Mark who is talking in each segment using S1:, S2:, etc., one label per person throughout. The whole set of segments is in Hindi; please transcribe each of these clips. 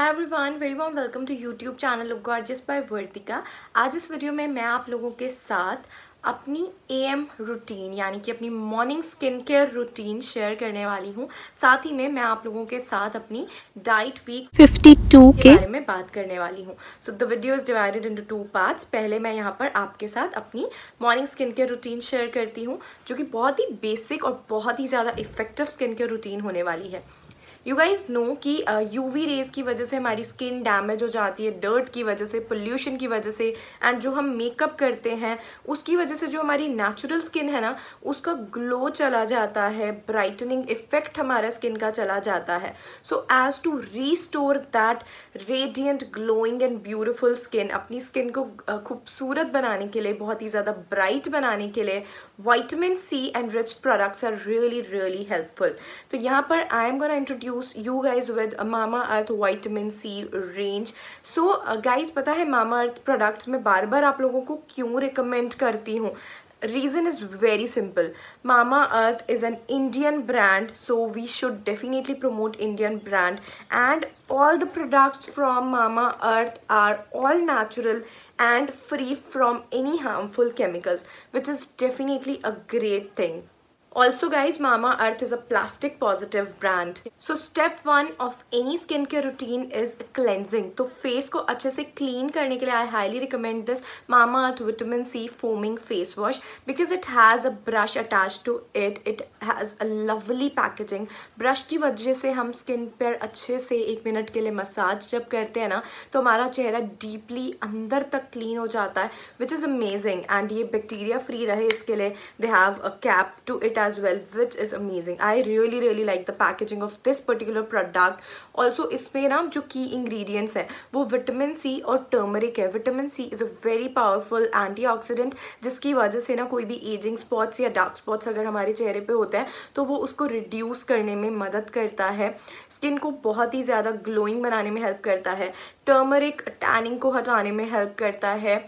S1: Every everyone very warm welcome to YouTube channel look gorgeous by Vartika आज इस वीडियो में मैं आप लोगों के साथ अपनी ए एम रूटीन यानी कि अपनी morning skin care routine share करने वाली हूँ साथ ही में मैं आप लोगों के साथ अपनी डाइट वीक 52 के बारे में बात करने वाली हूँ so the video is divided into two parts पहले मैं यहाँ पर आपके साथ अपनी morning skin care routine share करती हूँ जो कि बहुत ही बेसिक और बहुत ही ज़्यादा इफेक्टिव स्किन केयर रूटीन होने वाली है यू गाइज नो कि यू वी रेज की वजह से हमारी स्किन डैमेज हो जाती है डर्ट की वजह से पोल्यूशन की वजह से एंड जो हम मेकअप करते हैं उसकी वजह से जो हमारी नेचुरल स्किन है ना उसका ग्लो चला जाता है ब्राइटनिंग इफेक्ट हमारा स्किन का चला जाता है so as to restore that radiant glowing and beautiful skin अपनी स्किन को खूबसूरत बनाने के लिए बहुत ही ज़्यादा ब्राइट बनाने के लिए vitamin C enriched products are really really helpful. तो यहाँ पर I am going to introduce you guys with Mama Earth vitamin C range. So guys पता है Mama Earth products में बार बार आप लोगों को क्यों recommend करती हूँ reason is very simple mama earth is an indian brand so we should definitely promote indian brand and all the products from mama earth are all natural and free from any harmful chemicals which is definitely a great thing Also guys, Mama Earth is a plastic positive brand. So step one of any skincare routine is cleansing. तो face को अच्छे से clean करने के लिए I highly recommend this Mama Earth Vitamin C Foaming Face Wash because it has a brush attached to it. It has a lovely packaging. Brush की वजह से हम skin पर अच्छे से एक minute के लिए massage जब करते हैं ना तो हमारा चेहरा deeply अंदर तक clean हो जाता है which is amazing and ये bacteria free रहे इसके लिए they have a cap to it as as well which is amazing I really really like the packaging of this particular product also isme na jo key ingredients hai wo vitamin C aur turmeric hai vitamin C is a very powerful antioxidant jiski wajah se na koi bhi aging spots ya dark spots agar hamare chehre pe hote hain to wo usko reduce karne mein madad karta hai skin ko bahut hi zyada glowing banane mein help karta hai turmeric tanning ko hatane mein help karta hai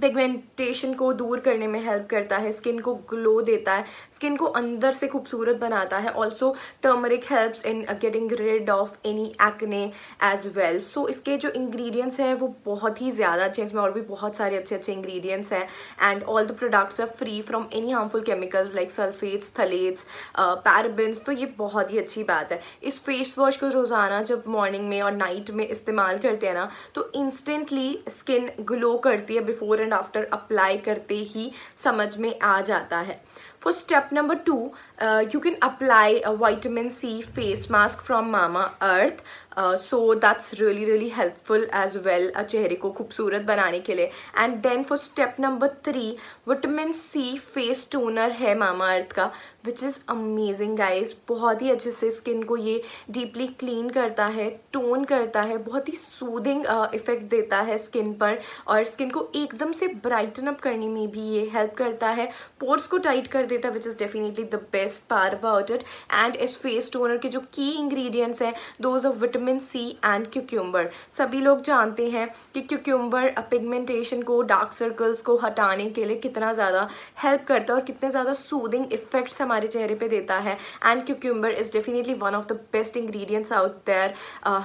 S1: pigmentation को दूर करने में हेल्प करता है स्किन को ग्लो देता है स्किन को अंदर से खूबसूरत बनाता है also turmeric helps in getting rid of any acne as well so इसके जो इंग्रेडिएंट्स हैं वो बहुत ही ज़्यादा अच्छे हैं इसमें और भी बहुत सारे अच्छे अच्छे इंग्रेडिएंट्स हैं and all the products are free from any harmful chemicals like sulphates phthalates parabens तो ये बहुत ही अच्छी बात है इस फेस वॉश को रोज़ाना जब मॉर्निंग में और नाइट में इस्तेमाल करते हैं ना तो इंस्टेंटली स्किन ग्लो करती है before and and after apply करते ही समझ में आ जाता है for step number two uh, you can apply a vitamin C face mask from Mama Earth uh, so that's really really helpful as well uh, चेहरे को खूबसूरत बनाने के लिए and then for step number three vitamin C face toner है मामा अर्थ का विच इज़ अमेजिंग गाइस बहुत ही अच्छे से स्किन को ये डीपली क्लीन करता है टोन करता है बहुत ही सूदिंग इफ़ेक्ट uh, देता है स्किन पर और स्किन को एकदम से ब्राइटन अप करने में भी ये हेल्प करता है पोर्स को टाइट कर देता है which is definitely the best part about it and इस फेस टोनर के जो की इंग्रेडिएंट्स हैं दो of vitamin C and cucumber सभी लोग जानते हैं कि क्यूक्यूम्बर पिगमेंटेशन को डार्क सर्कल्स को हटाने के लिए कितना ज़्यादा हेल्प करता है और कितने ज़्यादा सूदिंग इफेक्ट्स हमारे चेहरे पर देता है and cucumber is definitely one of the best ingredients out there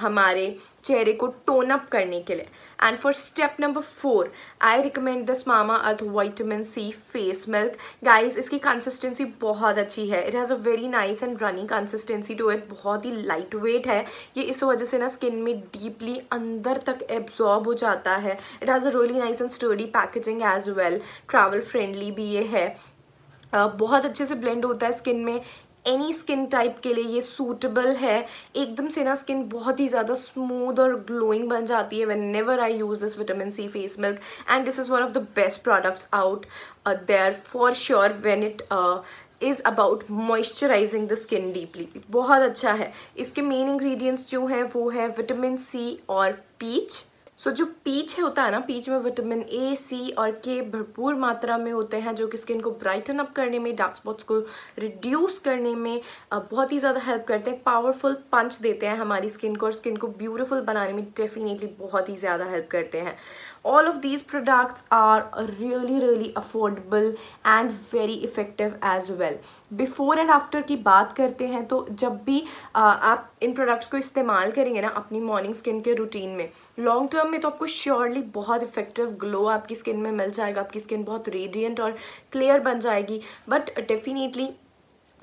S1: हमारे चेहरे को टोन अप करने के लिए and for step number four I recommend this Mamaearth vitamin C face milk guys इसकी कंसिस्टेंसी बहुत अच्छी है it has a very nice and running consistency to it बहुत ही लाइट वेट है ये इस वजह से ना स्किन में डीपली अंदर तक एब्जॉर्ब हो जाता है it has a really nice and sturdy packaging as well travel friendly भी ये है Uh, बहुत अच्छे से ब्लेंड होता है स्किन में एनी स्किन टाइप के लिए ये सूटेबल है एकदम से ना स्किन बहुत ही ज़्यादा स्मूथ और ग्लोइंग बन जाती है whenever I use this vitamin C face milk and this is one of the best products out there for sure when it is about moisturising the skin deeply बहुत अच्छा है इसके मेन इंग्रीडियंट्स जो हैं वो है विटामिन सी और पीच सो so, जो पीच है होता है ना पीच में विटामिन ए सी और के भरपूर मात्रा में होते हैं जो कि स्किन को ब्राइटन अप करने में डार्क स्पॉट्स को रिड्यूस करने में बहुत ही ज़्यादा हेल्प करते हैं पावरफुल पंच देते हैं हमारी स्किन को और स्किन को ब्यूटीफुल बनाने में डेफिनेटली बहुत ही ज़्यादा हेल्प करते हैं all of these products are really really affordable and very effective as well before and after की बात करते हैं तो जब भी आ, आप इन प्रोडक्ट्स को इस्तेमाल करेंगे ना अपनी मॉर्निंग स्किन के रूटीन में लॉन्ग टर्म में तो आपको श्योरली बहुत इफेक्टिव ग्लो आपकी स्किन में मिल जाएगा आपकी स्किन बहुत रेडियंट और क्लियर बन जाएगी बट डेफिनेटली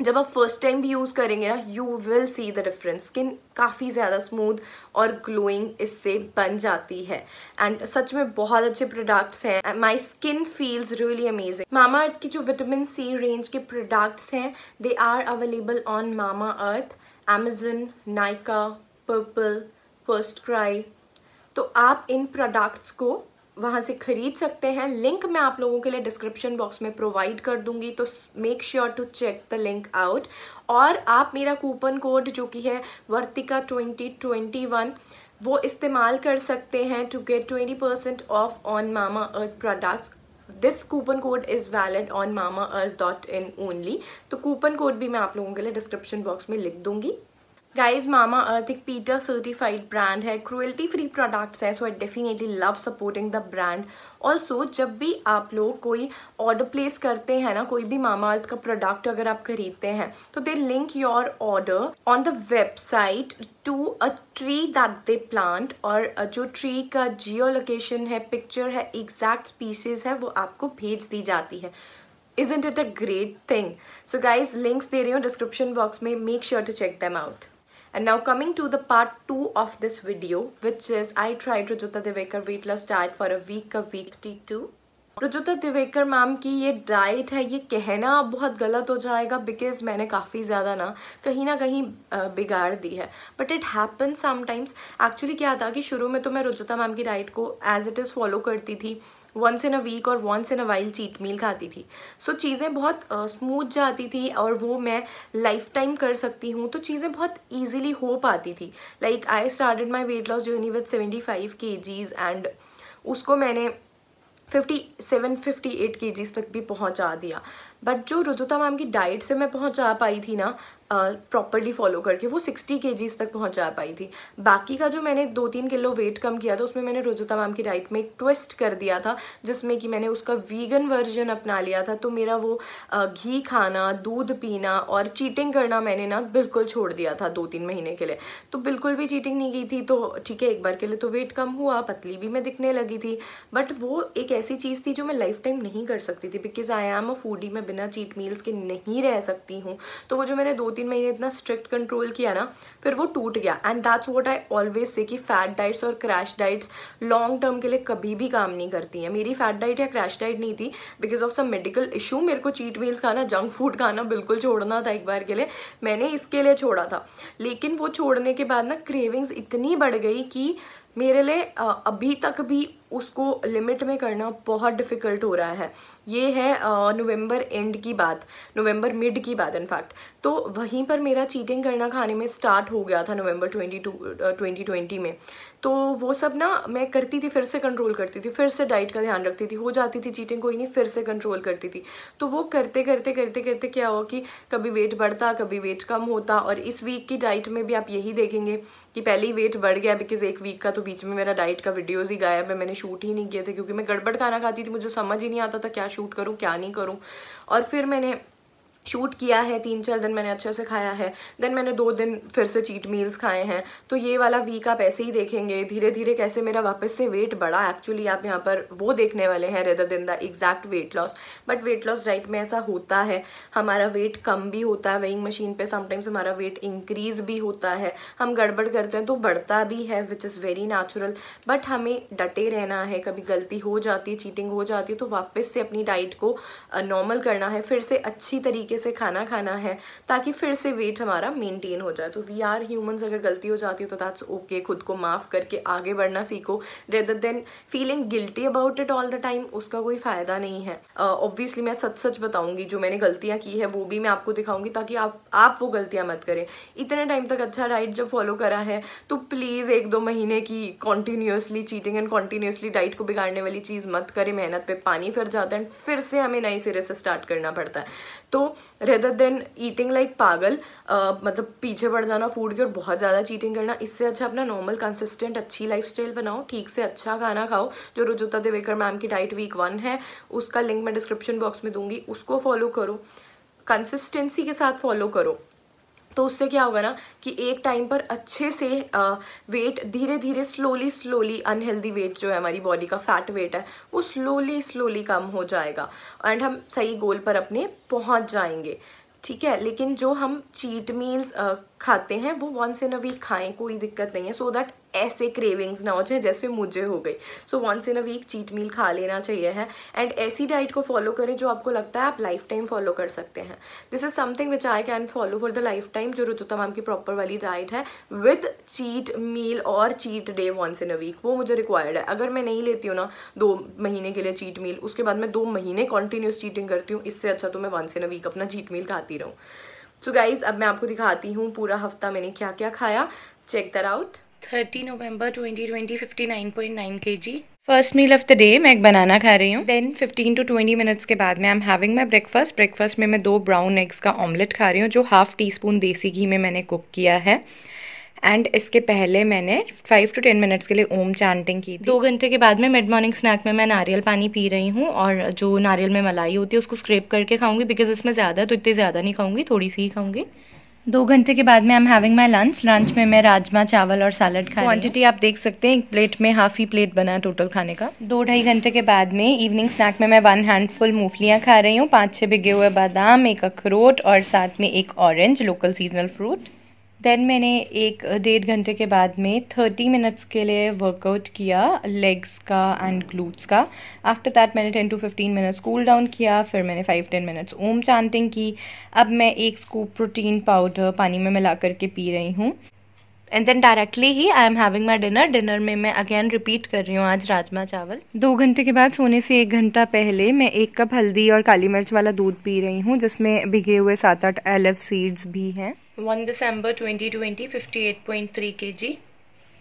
S1: जब आप फर्स्ट टाइम भी यूज़ करेंगे ना you will see the difference skin काफ़ी ज़्यादा स्मूथ और ग्लोइंग इससे बन जाती है एंड सच में बहुत अच्छे प्रोडक्ट्स हैं my skin feels really amazing Mamaearth की जो विटामिन सी रेंज के प्रोडक्ट्स हैं they are available on Mamaearth Amazon Nykaa Purplle FirstCry तो आप इन प्रोडक्ट्स को वहाँ से ख़रीद सकते हैं लिंक मैं आप लोगों के लिए डिस्क्रिप्शन बॉक्स में प्रोवाइड कर दूंगी तो make sure to check the link out और आप मेरा कूपन कोड जो कि है वर्तिका ट्वेंटी ट्वेंटी वन वो इस्तेमाल कर सकते हैं to get twenty percent off on Mamaearth products this coupon code is valid on Mamaearth dot in only तो कूपन कोड भी मैं आप लोगों के लिए डिस्क्रिप्शन बॉक्स में लिख दूंगी गाइज मामा अर्थ एक पीटर सर्टिफाइड ब्रांड है क्रुएल्टी फ्री प्रोडक्ट्स है so I definitely love supporting the brand also जब भी आप लोग कोई ऑर्डर प्लेस करते हैं ना कोई भी मामा अर्थ का प्रोडक्ट अगर आप खरीदते हैं तो they link your order on the website to a tree that they plant और जो ट्री का जियो लोकेशन है पिक्चर है एग्जैक्ट स्पीसीज है वो आपको भेज दी जाती है isn't it a great thing so guys links दे रही हूँ डिस्क्रिप्शन बॉक्स में make sure to check them out And now coming to the part 2 of this video which is I tried Rajota Devekar weight loss diet for a week a week 52. Rujuta Diwekar ma'am की ये डाइट है ये कहना बहुत गलत हो जाएगा बिकॉज मैंने काफ़ी ज़्यादा ना कहीं ना कहीं बिगाड़ दी है but it happen sometimes actually क्या था कि शुरू में तो मैं रुजुता मैम की डाइट को एज इट इज़ फॉलो करती थी वंस इन अ वीक और once in a while cheat meal खाती थी सो so, चीज़ें बहुत स्मूथ uh, जाती थी और वो मैं लाइफ टाइम कर सकती हूँ तो चीज़ें बहुत ईजिली हो पाती थी like I started my weight loss journey with seventy five K Gs and उसको मैंने फिफ्टी सेवन फिफ्टी एट के जीज तक भी पहुँचा दिया बट जो रुजुता मैम की डाइट से मैं पहुँचा पाई थी ना प्रॉपरली फॉलो करके वो सिक्सटी के तक पहुँचा पाई थी बाकी का जो मैंने दो तीन किलो वेट कम किया था उसमें मैंने रोजुता मैम की डाइट में एक ट्विस्ट कर दिया था जिसमें कि मैंने उसका वीगन वर्जन अपना लिया था तो मेरा वो घी खाना दूध पीना और चीटिंग करना मैंने ना बिल्कुल छोड़ दिया था दो तीन महीने के लिए तो बिल्कुल भी चीटिंग नहीं की थी तो ठीक है एक बार के लिए तो वेट कम हुआ पतली भी मैं दिखने लगी थी बट वो एक ऐसी चीज़ थी जो मैं लाइफ टाइम नहीं कर सकती थी because I am a foodie मैं बिना चीट मील्स के नहीं रह सकती हूँ तो वो जो मैंने दो तीन लेकिन मैंने इतना स्ट्रिक्ट कंट्रोल किया ना फिर वो टूट गया and that's what I always say कि फैट डाइट्स और क्रैश डाइट्स लॉन्ग टर्म के लिए कभी भी काम नहीं करती हैं मेरी फैट डाइट या क्रैश डाइट नहीं थी because of some medical issue मेरे को चीट मील्स खाना जंक फूड खाना बिल्कुल छोड़ना था एक बार के लिए मैंने इसके लिए छोड़ा था लेकिन वो छोड़ने के बाद ना क्रेविंग्स इतनी बढ़ गई कि मेरे लिए अभी तक भी उसको लिमिट में करना बहुत डिफ़िकल्ट हो रहा है ये है नवंबर एंड की बात नवंबर मिड की बात इनफैक्ट तो वहीं पर मेरा चीटिंग करना खाने में स्टार्ट हो गया था नवंबर ट्वेंटी 2020 ट्वेंटी ट्वेंटी में तो वो सब ना मैं करती थी फिर से कंट्रोल करती थी फिर से डाइट का ध्यान रखती थी हो जाती थी चीटिंग कोई नहीं फिर से कंट्रोल करती थी तो वो करते करते करते करते क्या हो कि कभी वेट बढ़ता कभी वेट कम होता और इस वीक की डाइट में भी आप यही देखेंगे कि पहले ही वेट बढ़ गया बिकॉज एक वीक का तो बीच में मेरा डाइट का वीडियोज़ ही गायब है मैंने शूट ही नहीं किए थे क्योंकि मैं गड़बड़ खाना खाती थी मुझे समझ ही नहीं आता था क्या शूट करूँ क्या नहीं करूँ और फिर मैंने शूट किया है तीन चार दिन मैंने अच्छे से खाया है देन मैंने दो दिन फिर से चीट मील्स खाए हैं तो ये वाला वीक आप ऐसे ही देखेंगे धीरे धीरे कैसे मेरा वापस से वेट बढ़ा एक्चुअली आप यहाँ पर वो देखने वाले हैं rather than the exact weight loss but weight loss diet में ऐसा होता है हमारा वेट कम भी होता है वेइंग मशीन पर समटाइम्स हमारा वेट इंक्रीज भी होता है हम गड़बड़ करते हैं तो बढ़ता भी है which is very natural but हमें डटे रहना है कभी गलती हो जाती है चीटिंग हो जाती है तो वापस से अपनी डाइट को नॉर्मल करना है फिर से अच्छी तरीके तरीके से खाना खाना है ताकि फिर से वेट हमारा मेनटेन हो जाए तो वी आर ह्यूमन्स अगर गलती हो जाती है तो दैट्स ओके खुद को माफ़ करके आगे बढ़ना सीखो rather than feeling guilty about it all the time उसका कोई फ़ायदा नहीं है ऑब्वियसली uh, मैं सच सच बताऊँगी जो मैंने गलतियाँ की है वो भी मैं आपको दिखाऊँगी ताकि आप आप वो गलतियाँ मत करें इतने टाइम तक अच्छा डाइट जब फॉलो करा है तो प्लीज़ एक दो महीने की continuously cheating and continuously diet को बिगाड़ने वाली चीज़ मत करें मेहनत पे पानी फिर जाता है एंड फिर से हमें नए सिरे से स्टार्ट करना पड़ता है तो रेदर देन ईटिंग लाइक पागल मतलब पीछे पड़ जाना फूड की और बहुत ज़्यादा चीटिंग करना इससे अच्छा अपना नॉर्मल कंसिस्टेंट अच्छी लाइफ बनाओ ठीक से अच्छा खाना खाओ जो रुजुता देवेकर मैम की डाइट वीक वन है उसका लिंक मैं डिस्क्रिप्शन बॉक्स में दूंगी उसको फॉलो करो कंसिस्टेंसी के साथ फॉलो करो तो उससे क्या होगा ना कि एक टाइम पर अच्छे से वेट धीरे धीरे स्लोली स्लोली अनहेल्दी वेट जो है हमारी बॉडी का फैट वेट है वो स्लोली स्लोली कम हो जाएगा एंड हम सही गोल पर अपने पहुंच जाएंगे ठीक है लेकिन जो हम चीट मील्स खाते हैं वो वंस इन अ वीक खाएं कोई दिक्कत नहीं है सो so दैट ऐसे क्रेविंग्स ना हो जाए जैसे मुझे हो गई so once in a week cheat meal खा लेना चाहिए है एंड ऐसी डाइट को फॉलो करें जो आपको लगता है आप लाइफ टाइम फॉलो कर सकते हैं this is something which I can follow for the lifetime जो रुजुता मैम की प्रॉपर वाली डाइट है विद चीट मील और cheat day once in a week वो मुझे रिक्वायर्ड है अगर मैं नहीं लेती हूँ ना दो महीने के लिए चीट मील उसके बाद मैं दो महीने कॉन्टिन्यूस चीटिंग करती हूँ इससे अच्छा तो मैं वंस इन अ वीक अपना चीट मील खाती रहूँ सो गाइज अब मैं आपको दिखाती हूँ पूरा हफ्ता मैंने क्या क्या खाया check that out thirty November 2020 59.9 जी first meal of the day मैं एक बनाना खा रही हूँ देन 15 टू 20 मिनट्स के बाद मैं I am having my breakfast breakfast में मैं दो ब्राउन एग्स का ऑमलेट खा रही हूँ जो हाफ टी स्पून देसी घी में मैंने कुक किया है एंड इसके पहले मैंने फाइव टू टेन मिनट्स के लिए ओम चांटिंग की थी दो घंटे के बाद में मिड मॉर्निंग स्नैक में मैं नारियल पानी पी रही हूँ और जो नारियल में मलाई होती है उसको स्क्रेप करके खाऊंगी बिकॉज इसमें ज़्यादा तो इतनी ज़्यादा नहीं खाऊंगी थोड़ी सी ही खाऊंगी दो घंटे के बाद में I am having my lunch lunch में मैं राजमा चावल और सैलड खा क्वांटिटी आप देख सकते हैं एक प्लेट में हाफ ही प्लेट बना है टोटल खाने का दो ढाई घंटे के बाद में इवनिंग स्नैक में मैं वन हैंडफुल मूफलियाँ खा रही हूँ पाँच छः भिगे हुए बादाम एक अखरोट और साथ में एक orange local seasonal fruit then मैंने एक डेढ़ घंटे के बाद में थर्टी मिनट्स के लिए वर्कआउट किया लेग्स का एंड ग्लूट्स का आफ्टर दैट मैंने ten to fifteen minutes cool down किया फिर मैंने five ten minutes Om chanting की अब मैं एक स्कूप प्रोटीन पाउडर पानी में मिला करके पी रही हूँ एंड देन डायरेक्टली ही I am having my dinner dinner में मैं अगेन रिपीट कर रही हूँ आज राजमा चावल दो घंटे के बाद सोने से एक घंटा पहले मैं एक कप हल्दी और काली मिर्च वाला दूध पी रही हूँ जिसमें भिगे हुए सात आठ एल एफ सीड्स भी हैं one December twenty twenty fifty eight point three K G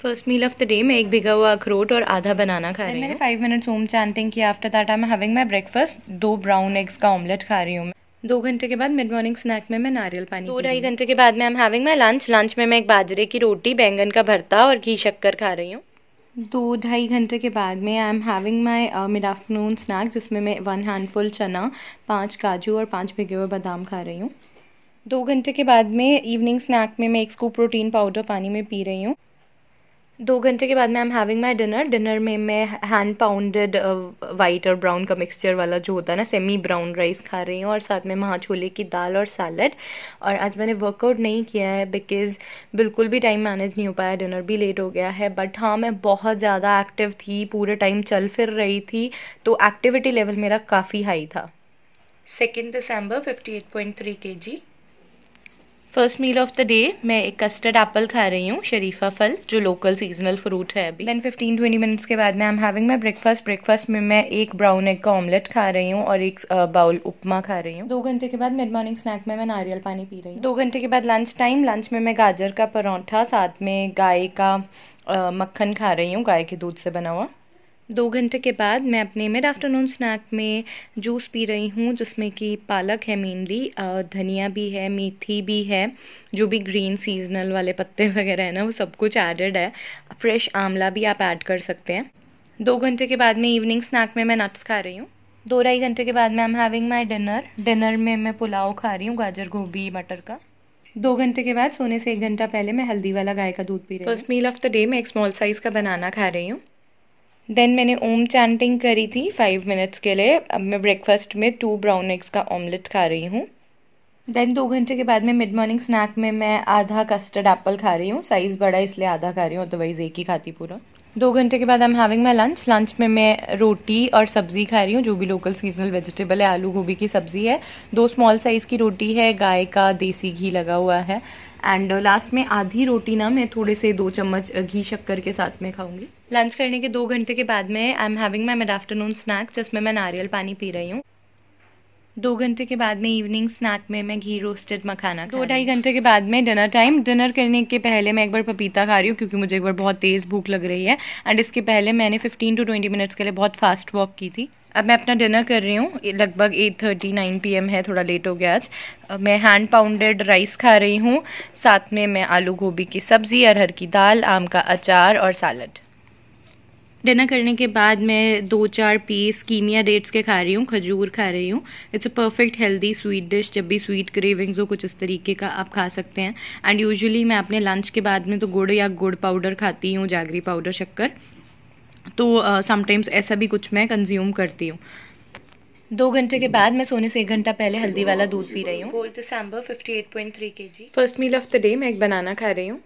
S1: first meal of the day मैं एक भिगा हुआ अखरोट और आधा बनाना खा रही हूँ मैंने फाइव मिनट्स होम चैंटिंग किया after that I am having my breakfast दो ब्राउन एग्स का ऑमलेट खा रही हूँ दो घंटे के बाद मिड मॉर्निंग स्नैक में मैं नारियल पानी दो ढाई घंटे के बाद मैं am having my lunch lunch में मैं एक बाजरे की रोटी बैंगन का भरता और घी शक्कर खा रही हूँ दो ढाई घंटे के बाद में I am having my mid afternoon snack जिसमें मैं वन हैंडफुल चना पाँच काजू और पाँच भिगे हुए बादाम खा रही हूँ दो घंटे के बाद में इवनिंग स्नैक में मैं एक स्कूप प्रोटीन पाउडर पानी में पी रही हूँ दो घंटे के बाद मैं I am having my dinner dinner में मैं हैंड पाउंडेड वाइट और ब्राउन का मिक्सचर वाला जो होता है ना सेमी ब्राउन राइस खा रही हूँ और साथ में महा छोले की दाल और सैलड और आज मैंने वर्कआउट नहीं किया है बिकॉज बिल्कुल भी टाइम मैनेज नहीं हो पाया डिनर भी लेट हो गया है बट हाँ मैं बहुत ज़्यादा एक्टिव थी पूरे टाइम चल फिर रही थी तो एक्टिविटी लेवल मेरा काफ़ी हाई था second December fifty eight point three K G first meal of the day मैं एक कस्टर्ड एप्पल खा रही हूँ शरीफा फल जो लोकल सीजनल फ्रूट है अभी देन फिफ्टीन ट्वेंटी मिनट्स के बाद मैं I am having my breakfast breakfast में मैं एक ब्राउन एग का ऑमलेट खा रही हूँ और एक बाउल उपमा खा रही हूँ दो घंटे के बाद मिड मॉर्निंग स्नैक में मैं नारियल पानी पी रही हूँ दो घंटे के बाद लंच टाइम लंच में मैं गाजर का परौंठा साथ में गाय का मक्खन खा रही हूँ गाय के दूध से बना हुआ दो घंटे के बाद मैं अपने मिड आफ्टरनून स्नैक में जूस पी रही हूँ जिसमें कि पालक है मेनली धनिया भी है मेथी भी है जो भी ग्रीन सीजनल वाले पत्ते वगैरह है ना वो सब कुछ एडेड है फ्रेश आंवला भी आप ऐड कर सकते हैं दो घंटे के बाद में इवनिंग स्नैक में मैं नट्स खा रही हूँ दो ढाई घंटे के बाद मैं I am having my dinner dinner में मैं पुलाव खा रही हूँ गाजर गोभी मटर का दो घंटे के बाद सोने से एक घंटा पहले मैं हल्दी वाला गाय का दूध पी रही हूँ first meal of the day मैं एक स्मॉल साइज़ का बनाना खा रही हूँ देन मैंने ओम चैंटिंग करी थी फाइव मिनट्स के लिए अब मैं ब्रेकफास्ट में टू ब्राउन एग्स का ऑमलेट खा रही हूँ देन दो घंटे के बाद में मिड मॉर्निंग स्नैक में मैं आधा कस्टर्ड एप्पल खा रही हूँ साइज़ बड़ा इसलिए आधा खा रही हूँ अदरवाइज एक ही खाती पूरा दो घंटे के बाद I am having my lunch lunch में मैं रोटी और सब्ज़ी खा रही हूँ जो भी लोकल सीजनल वेजिटेबल है आलू गोभी की सब्ज़ी है दो स्मॉल साइज़ की रोटी है गाय का देसी घी लगा हुआ है एंड लास्ट uh, में आधी रोटी ना मैं थोड़े से दो चम्मच uh, घी शक्कर के साथ में खाऊंगी लंच करने के दो घंटे के बाद में I am having my mid afternoon snack जिसमें मैं नारियल पानी पी रही हूँ दो घंटे के बाद में इवनिंग स्नैक में मैं घी रोस्टेड मखाना दो ढाई घंटे के बाद में डिनर टाइम डिनर करने के पहले मैं एक बार पपीता खा रही हूँ क्योंकि मुझे एक बार बहुत तेज़ भूख लग रही है एंड इसके पहले मैंने 15 टू 20 मिनट्स के लिए बहुत फास्ट वॉक की थी अब मैं अपना डिनर कर रही हूँ लगभग एट थर्टी नाइन पी है थोड़ा लेट हो गया आज मैं हैंड पाउंडेड राइस खा रही हूँ साथ में मैं आलू गोभी की सब्ज़ी अरहर की दाल आम का अचार और सालड डिनर करने के बाद मैं दो चार पीस कीमिया डेट्स के खा रही हूँ खजूर खा रही हूँ it's a perfect healthy sweet dish जब भी स्वीट क्रेविंग्स हो कुछ इस तरीके का आप खा सकते हैं एंड यूजुअली मैं अपने लंच के बाद में तो गुड़ या गुड़ पाउडर खाती हूँ जागरी पाउडर शक्कर तो समटाइम्स uh, ऐसा भी कुछ मैं कंज्यूम करती हूँ दो घंटे के बाद मैं सोने से एक घंटा पहले हल्दी वाला दूध पी रही हूँ fourth December fifty eight point three K G first meal of the day मैं एक बनाना खा रही हूँ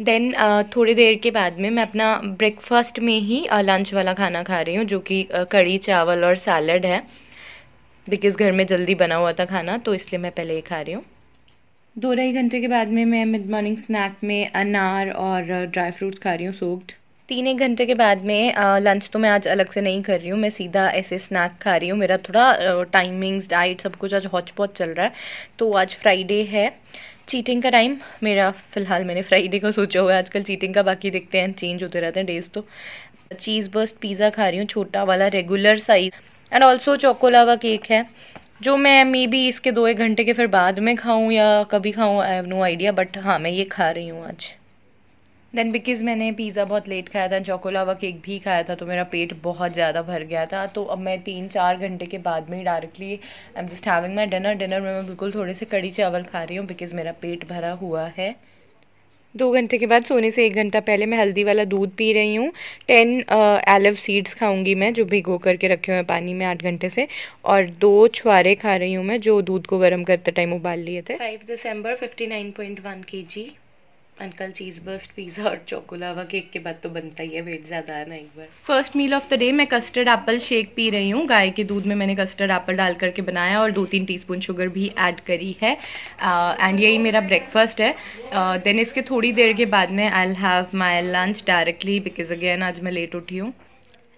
S1: देन uh, थोड़ी देर के बाद में मैं अपना ब्रेकफास्ट में ही लंच uh, वाला खाना खा रही हूँ जो कि uh, कड़ी चावल और सैलड है बिकॉज घर में जल्दी बना हुआ था खाना तो इसलिए मैं पहले ये खा रही हूँ दो ढाई घंटे के बाद में मैं मिड मॉर्निंग स्नैक में अनार और ड्राई फ्रूट्स खा रही हूँ सोक्ड तीन एक घंटे के बाद में लंच तो मैं आज अलग से नहीं कर रही हूँ मैं सीधा ऐसे स्नैक खा रही हूँ मेरा थोड़ा टाइमिंग्स डाइट सब कुछ आज हॉच पॉच चल रहा है तो आज फ्राइडे है चीटिंग का टाइम मेरा फ़िलहाल मैंने फ्राइडे का सोचा हुआ है आजकल चीटिंग का बाकी देखते हैं चेंज होते रहते हैं डेज तो चीज़ बर्स्ट पिज़्ज़ा खा रही हूँ छोटा वाला regular size and also choco lava cake है जो मैं मे बी इसके दो एक घंटे के फिर बाद में खाऊँ या कभी खाऊँ I have no idea but हाँ मैं ये खा रही हूँ आज देन बिकॉज़ मैंने पिज़्ज़ा बहुत लेट खाया था चॉकोलावा केक भी खाया था तो मेरा पेट बहुत ज़्यादा भर गया था तो अब मैं तीन चार घंटे के बाद में ही directly I am just having my dinner dinner में मैं बिल्कुल थोड़े से कड़ी चावल खा रही हूँ बिकॉज़ मेरा पेट भरा हुआ है दो घंटे के बाद सोने से एक घंटा पहले मैं हल्दी वाला दूध पी रही हूँ टेन एलिव सीड्स खाऊंगी मैं जो भिगो करके रखे हुए हैं पानी में आठ घंटे से और दो छुआरे खा रही हूँ मैं जो दूध को गर्म करते टाइम उबाल लिए थे five December fifty nine point one K G uncle cheese burst pizza और चोकोलावा केक के बाद तो बनता ही है वेट ज़्यादा है ना एक बार first meal of the day मैं कस्टर्ड एप्पल शेक पी रही हूँ गाय के दूध में मैंने कस्टर्ड एप्पल डाल करके बनाया और दो तीन टीस्पून शुगर भी ऐड करी है एंड uh, यही मेरा ब्रेकफास्ट है देन uh, इसके थोड़ी देर के बाद में I have my lunch directly because again आज मैं लेट उठी हूँ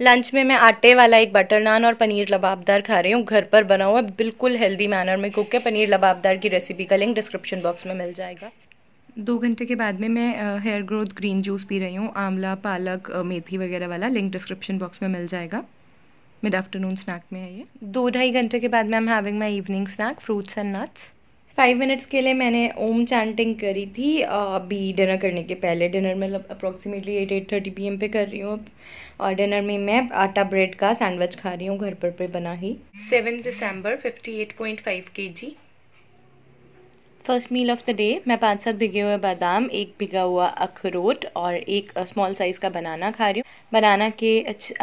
S1: लंच में मैं आटे वाला एक बटर नान और पनीर लबाबदार खा रही हूँ घर पर बना हुआ बिल्कुल हेल्दी मैनर में कुक है पनीर लबाबदार की रेसिपी का लिंक डिस्क्रिप्शन बॉक्स में मिल जाएगा दो घंटे के बाद में मैं हेयर ग्रोथ ग्रीन जूस पी रही हूँ आंवला पालक मेथी वगैरह वाला लिंक डिस्क्रिप्शन बॉक्स में मिल जाएगा मिड आफ्टरनून स्नैक में है ये दो ढाई घंटे के बाद मैं am having my evening snack fruits and nuts five minutes के लिए मैंने ओम चैंटिंग करी थी अभी डिनर करने के पहले डिनर मतलब अप्रॉक्सीमेटली एट एट थर्टी पी पे कर रही हूँ अब और डिनर में मैं आटा ब्रेड का सैंडविच खा रही हूँ घर पर पे बना ही seven December fifty eight point five K G first meal of the day मैं पाँच सात भिगे हुए बादाम एक भिगा हुआ अखरोट और एक स्मॉल साइज़ का बनाना खा रही हूँ बनाना के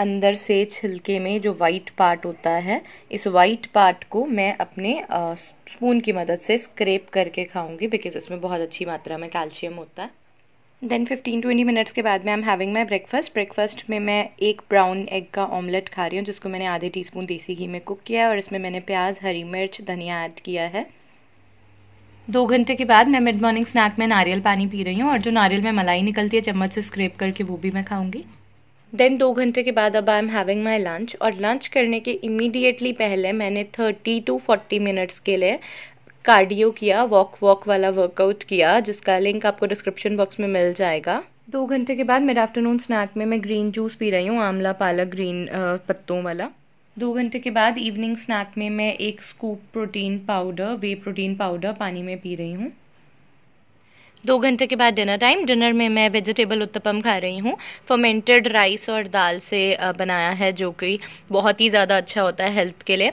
S1: अंदर से छिलके में जो वाइट पार्ट होता है इस वाइट पार्ट को मैं अपने स्पून की मदद से स्क्रेप करके खाऊंगी बिकॉज इसमें बहुत अच्छी मात्रा में कैल्शियम होता है देन फिफ्टीन ट्वेंटी मिनट्स के बाद मैं am having my breakfast breakfast में मैं एक ब्राउन एग का ऑमलेट खा रही हूँ जिसको मैंने आधे टी स्पून देसी घी में कुक किया है और इसमें मैंने प्याज हरी मिर्च धनिया ऐड किया है दो घंटे के बाद मैं मिड मॉर्निंग स्नैक में नारियल पानी पी रही हूँ और जो नारियल में मलाई निकलती है चम्मच से स्क्रेप करके वो भी मैं खाऊंगी देन दो घंटे के बाद अब I am having my lunch और लंच करने के इमीडिएटली पहले मैंने थर्टी टू फोर्टी मिनट्स के लिए कार्डियो किया वॉक वॉक वाला वर्कआउट किया जिसका लिंक आपको डिस्क्रिप्शन बॉक्स में मिल जाएगा दो घंटे के बाद मेरे आफ्टरनून स्नैक में मैं ग्रीन जूस पी रही हूँ आंवला पालक ग्रीन पत्तों वाला दो घंटे के बाद इवनिंग स्नैक में मैं एक scoop protein powder whey protein powder पानी में पी रही हूँ दो घंटे के बाद डिनर टाइम डिनर में मैं वेजिटेबल उत्तपम खा रही हूँ फर्मेंटेड राइस और दाल से बनाया है जो कि बहुत ही ज़्यादा अच्छा होता है हेल्थ के लिए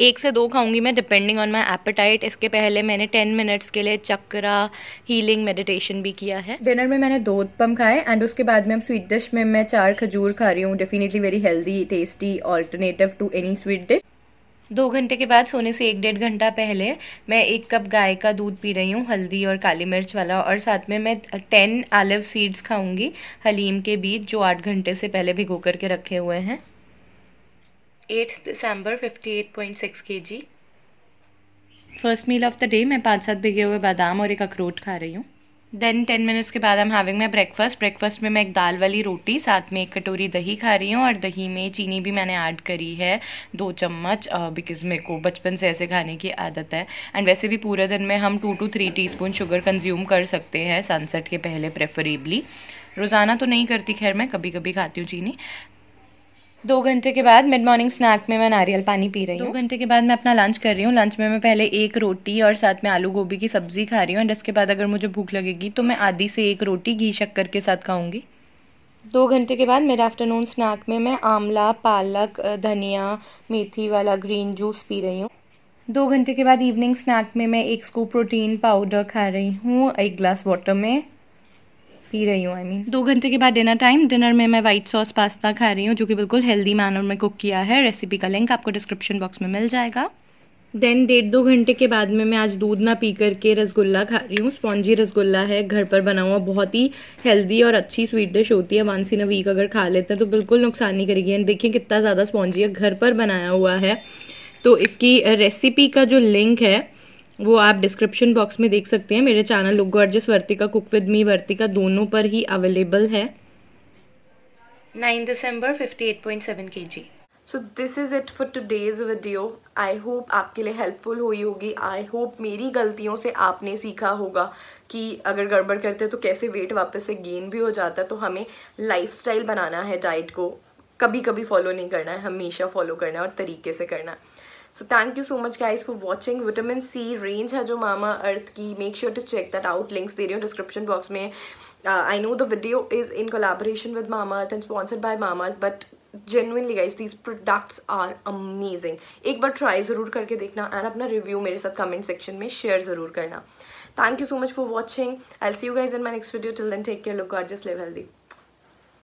S1: एक से दो खाऊंगी मैं डिपेंडिंग ऑन माई एपेटाइट इसके पहले मैंने टेन मिनट्स के लिए चक्रा हीलिंग मेडिटेशन भी किया है डिनर में मैंने दो उत्पम खाए एंड उसके बाद में हम स्वीट डिश में मैं चार खजूर खा रही हूँ definitely very healthy tasty alternative to any sweet dish दो घंटे के बाद सोने से एक डेढ़ घंटा पहले मैं एक कप गाय का दूध पी रही हूँ हल्दी और काली मिर्च वाला और साथ में मैं टेन आलिव सीड्स खाऊंगी हलीम के बीज जो आठ घंटे से पहले भिगो करके रखे हुए हैं eight December K G first meal of the day मैं पाँच सात भिगे हुए बादाम और एक अखरोट खा रही हूँ देन टेन मिनट्स के बाद I am having my breakfast breakfast में मैं एक दाल वाली रोटी साथ में एक कटोरी दही खा रही हूँ और दही में चीनी भी मैंने ऐड करी है दो चम्मच बिकॉज uh, मेरे को बचपन से ऐसे खाने की आदत है एंड वैसे भी पूरे दिन में हम two two three teaspoon sugar consume कर सकते हैं सनसेट के पहले प्रेफरेबली रोज़ाना तो नहीं करती खैर मैं कभी कभी खाती हूँ चीनी दो घंटे के बाद मिड मॉर्निंग स्नैक में मैं नारियल पानी पी रही हूँ दो घंटे के बाद मैं अपना लंच कर रही हूँ लंच में मैं पहले एक रोटी और साथ में आलू गोभी की सब्जी खा रही हूँ एंड इसके बाद अगर मुझे भूख लगेगी तो मैं आधी से एक रोटी घी शक्कर के साथ खाऊंगी दो घंटे के बाद मेरे आफ्टरनून स्नैक में मैं आंवला पालक धनिया मेथी वाला ग्रीन जूस पी रही हूँ दो घंटे के बाद इवनिंग स्नैक में मैं एक स्कूप प्रोटीन पाउडर खा रही हूँ एक ग्लास वाटर में पी रही हूँ आई मीन दो घंटे के बाद डिनर टाइम डिनर में मैं वाइट सॉस पास्ता खा रही हूँ जो कि बिल्कुल हेल्दी मैनर में कुक किया है रेसिपी का लिंक आपको डिस्क्रिप्शन बॉक्स में मिल जाएगा देन डेढ़ दो घंटे के बाद में मैं आज दूध ना पी करके रसगुल्ला खा रही हूँ स्पॉन्जी रसगुल्ला है घर पर बना हुआ बहुत ही हेल्दी और अच्छी स्वीट डिश होती है वंस नवीक वीक अगर खा लेते हैं तो बिल्कुल नुकसान नहीं करेगी एंड देखिए कितना ज़्यादा स्पॉन्जी है घर पर बनाया हुआ है तो इसकी रेसिपी का जो लिंक है वो आप डिस्क्रिप्शन बॉक्स में देख सकते हैं मेरे channel look gorgeous Vartika cook with me Vartika दोनों पर ही अवेलेबल है 9 December 58.7 KG so this is it for today's video I hope आपके लिए हेल्पफुल हुई होगी आई होप मेरी गलतियों से आपने सीखा होगा कि अगर गड़बड़ करते हैं तो कैसे वेट वापस से गेन भी हो जाता है तो हमें लाइफस्टाइल बनाना है डाइट को कभी कभी फॉलो नहीं करना है हमेशा फॉलो करना है और तरीके से करना है so thank you so much guys for watching vitamin C range है जो मामा अर्थ की make sure to check that out links दे रही हूँ डिस्क्रिप्शन बॉक्स में I know the video is in collaboration with Mamaearth and sponsored by Mamaearth but genuinely guys these products are amazing एक बार ट्राई ज़रूर करके देखना एंड अपना रिव्यू मेरे साथ कमेंट सेक्शन में शेयर ज़रूर करना thank you so much for watching I see you guys in my next video till then take care look are just live healthy